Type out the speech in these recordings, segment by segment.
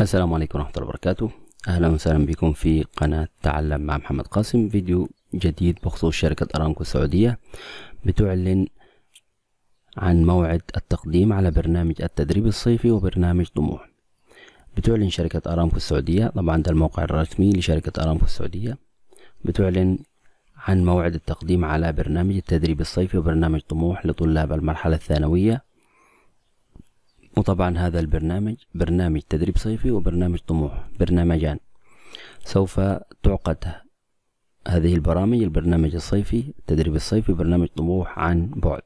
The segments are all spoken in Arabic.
السلام عليكم ورحمة الله وبركاته أهلا وسهلا بكم في قناة تعلم مع محمد قاسم فيديو جديد بخصوص شركة أرامكو السعودية بتعلن عن موعد التقديم على برنامج التدريب الصيفي وبرنامج طموح بتعلن شركة أرامكو السعودية طبعا ده الموقع الرسمي لشركة أرامكو السعودية بتعلن عن موعد التقديم على برنامج التدريب الصيفي وبرنامج طموح لطلاب المرحلة الثانوية وطبعا هذا البرنامج برنامج تدريب صيفي وبرنامج طموح برنامجان سوف تعقد هذه البرامج البرنامج الصيفي التدريب الصيفي برنامج طموح عن بعد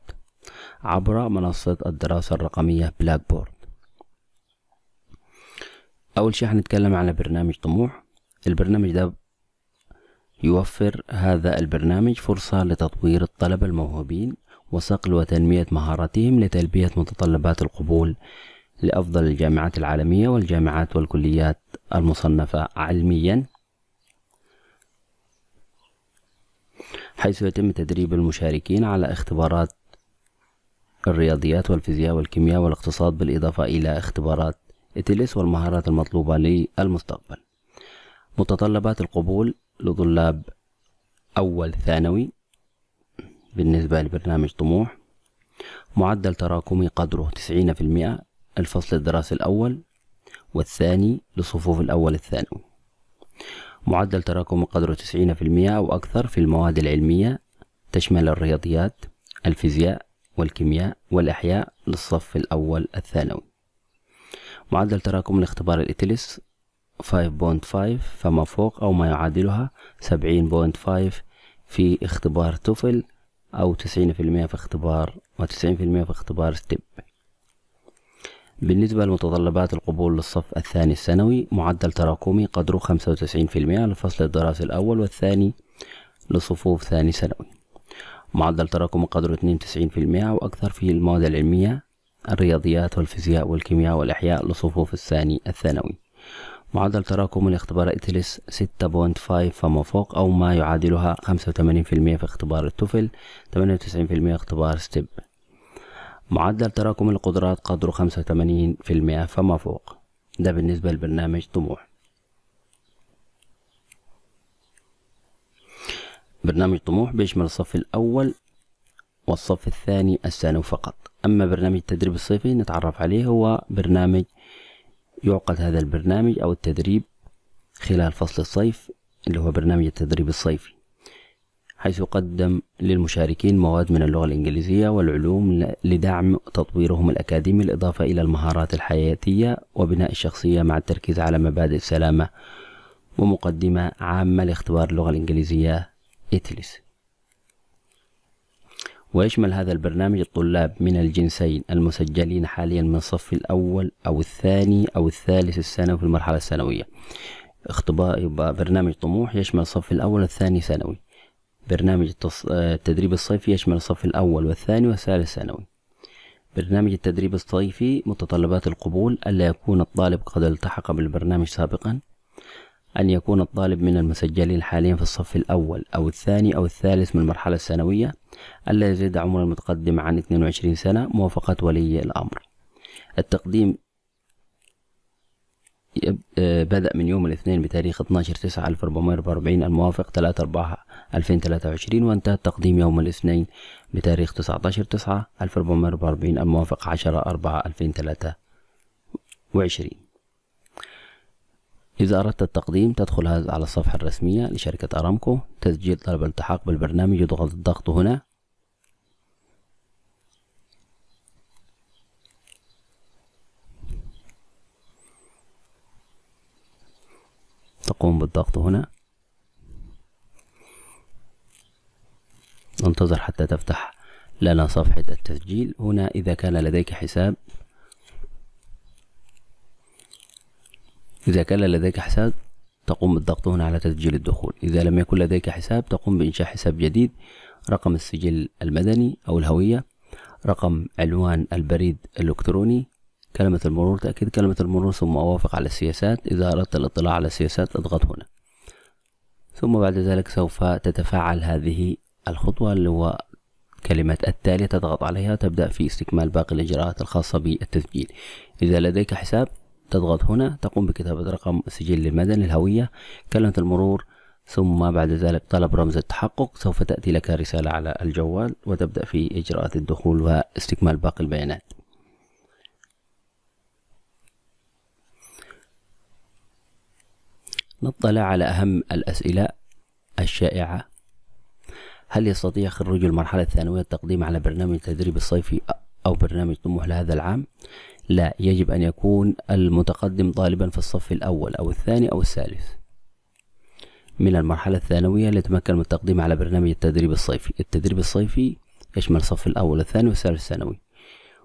عبر منصة الدراسة الرقمية بلاك بورد أول شيء هنتكلم على برنامج طموح البرنامج ده يوفر هذا البرنامج فرصة لتطوير الطلبة الموهوبين وصقل وتنمية مهاراتهم لتلبية متطلبات القبول لأفضل الجامعات العالمية والجامعات والكليات المصنفة علميا حيث يتم تدريب المشاركين على اختبارات الرياضيات والفيزياء والكيمياء والاقتصاد بالإضافة إلى اختبارات إتلس والمهارات المطلوبة للمستقبل متطلبات القبول لطلاب أول ثانوي بالنسبة لبرنامج طموح معدل تراكمي قدره 90% الفصل الدراسي الأول والثاني لصفوف الأول الثانوي معدل تراكمي قدره 90% أو أكثر في المواد العلمية تشمل الرياضيات الفيزياء والكيمياء والأحياء للصف الأول الثانوي معدل تراكم الاختبار الإتلس 5.5 فما فوق أو ما يعادلها 70.5 في اختبار توفل أو تسعين في المية في اختبار وتسعين في المية في اختبار ستيب بالنسبة لمتطلبات القبول للصف الثاني الثانوي معدل تراكمي قدره خمسة وتسعين في المية للفصل الدراسي الأول والثاني لصفوف ثاني ثانوي معدل تراكمي قدره اثنين وتسعين في المية وأكثر في المواد العلمية الرياضيات والفيزياء والكيمياء والأحياء لصفوف الثاني الثانوي معدل تراكم الاختبار إتلس 6.5 فما فوق أو ما يعادلها 85% في اختبار التوفل 98% اختبار ستيب معدل تراكم القدرات قدره 85% فما فوق ده بالنسبة لبرنامج طموح برنامج طموح بيشمل الصف الأول والصف الثاني الثانوي فقط أما برنامج التدريب الصيفي نتعرف عليه هو برنامج يعقد هذا البرنامج أو التدريب خلال فصل الصيف اللي هو برنامج التدريب الصيفي حيث يقدم للمشاركين مواد من اللغة الإنجليزية والعلوم لدعم تطويرهم الأكاديمي الإضافة إلى المهارات الحياتية وبناء الشخصية مع التركيز على مبادئ السلامة ومقدمة عامة لاختبار اللغة الإنجليزية إتلس ويشمل هذا البرنامج الطلاب من الجنسين المسجلين حاليا من الصف الأول أو الثاني أو الثالث الثانوي في المرحلة الثانوية اختبار برنامج طموح يشمل الصف الأول والثاني ثانوي برنامج التص... آه، التدريب الصيفي يشمل الصف الأول والثاني والثالث ثانوي برنامج التدريب الصيفي متطلبات القبول ألا يكون الطالب قد التحق بالبرنامج سابقا أن يكون الطالب من المسجلين حاليا في الصف الأول أو الثاني أو الثالث من المرحلة الثانوية ألا يزيد عمر المتقدم عن 22 سنة موافقة ولي الأمر التقديم آه، بدأ من يوم الاثنين بتاريخ 12 تسعة 1444 الموافق 3 4 2023 وانتهى التقديم يوم الاثنين بتاريخ 19 تسعة 1444 الموافق 10 4 2023 إذا أردت التقديم تدخل على الصفحة الرسمية لشركة أرامكو تسجيل طلب الالتحاق بالبرنامج يضغط الضغط هنا تقوم بالضغط هنا ننتظر حتى تفتح لنا صفحة التسجيل هنا إذا كان لديك حساب إذا كان لديك حساب تقوم بالضغط هنا على تسجيل الدخول إذا لم يكن لديك حساب تقوم بإنشاء حساب جديد رقم السجل المدني أو الهوية رقم عنوان البريد الإلكتروني كلمة المرور تأكيد كلمة المرور ثم أوافق على السياسات إذا أردت الاطلاع على السياسات اضغط هنا ثم بعد ذلك سوف تتفعل هذه الخطوة اللي هو كلمة التالي تضغط عليها تبدأ في استكمال باقي الإجراءات الخاصة بالتسجيل إذا لديك حساب تضغط هنا تقوم بكتابة رقم سجل المدني الهوية كلمة المرور ثم بعد ذلك طلب رمز التحقق سوف تأتي لك رسالة على الجوال وتبدأ في إجراءات الدخول واستكمال باقي البيانات نطلع على أهم الأسئلة الشائعة هل يستطيع خريج المرحلة الثانوية التقديم على برنامج التدريب الصيفي أو برنامج طموح لهذا العام لا يجب أن يكون المتقدم طالبا في الصف الأول أو الثاني أو الثالث من المرحلة الثانوية لتمكن من التقديم على برنامج التدريب الصيفي التدريب الصيفي يشمل الصف الأول الثاني والثالث الثانوي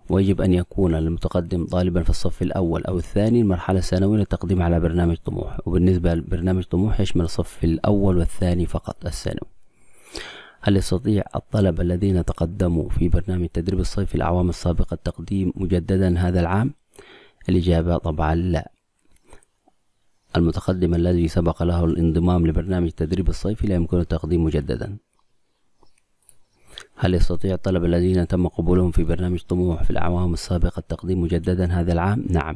ويجب أن يكون المتقدم طالبا في الصف الأول أو الثاني المرحلة الثانوية للتقديم على برنامج طموح وبالنسبة لبرنامج طموح يشمل الصف الأول والثاني فقط الثانوي هل يستطيع الطلبة الذين تقدموا في برنامج التدريب الصيفي الأعوام السابقة التقديم مجددا هذا العام؟ الإجابة طبعا لا المتقدم الذي سبق له الانضمام لبرنامج التدريب الصيفي لا يمكن التقديم مجددا هل يستطيع الطلبة الذين تم قبولهم في برنامج طموح في الأعوام السابقة التقديم مجددا هذا العام؟ نعم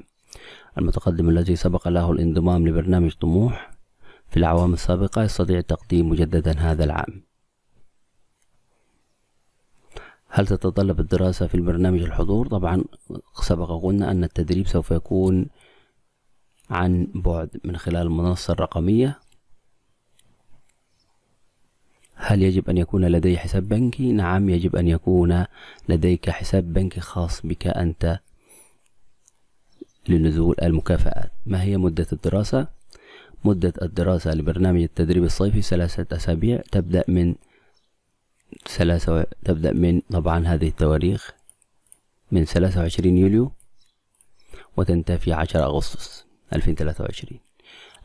المتقدم الذي سبق له الانضمام لبرنامج طموح في الأعوام السابقة يستطيع التقديم مجددا هذا العام هل تتطلب الدراسة في البرنامج الحضور؟ طبعا سبق قلنا أن التدريب سوف يكون عن بعد من خلال المنصة الرقمية هل يجب أن يكون لدي حساب بنكي؟ نعم يجب أن يكون لديك حساب بنكي خاص بك أنت لنزول المكافآت ما هي مدة الدراسة؟ مدة الدراسة لبرنامج التدريب الصيفي ثلاثة أسابيع تبدأ من ثلاثة تبدأ من طبعا هذه التواريخ من ثلاثة وعشرين يوليو وتنتهي عشر أغسطس ألفين ثلاثة وعشرين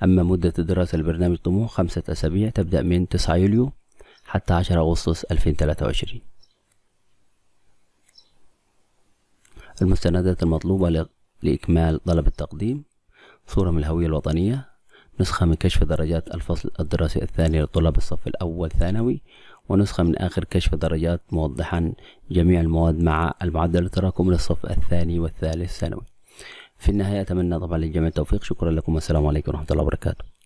أما مدة دراسة لبرنامج طموح خمسة أسابيع تبدأ من تسعة يوليو حتى عشر أغسطس ألفين ثلاثة وعشرين المستندات المطلوبة لإكمال طلب التقديم صورة من الهوية الوطنية نسخة من كشف درجات الفصل الدراسي الثاني لطلاب الصف الأول ثانوي ونسخة من آخر كشف درجات موضحا جميع المواد مع المعدل التراكم للصف الثاني والثالث ثانوي في النهاية أتمنى طبعا للجميع التوفيق شكرا لكم والسلام عليكم ورحمة الله وبركاته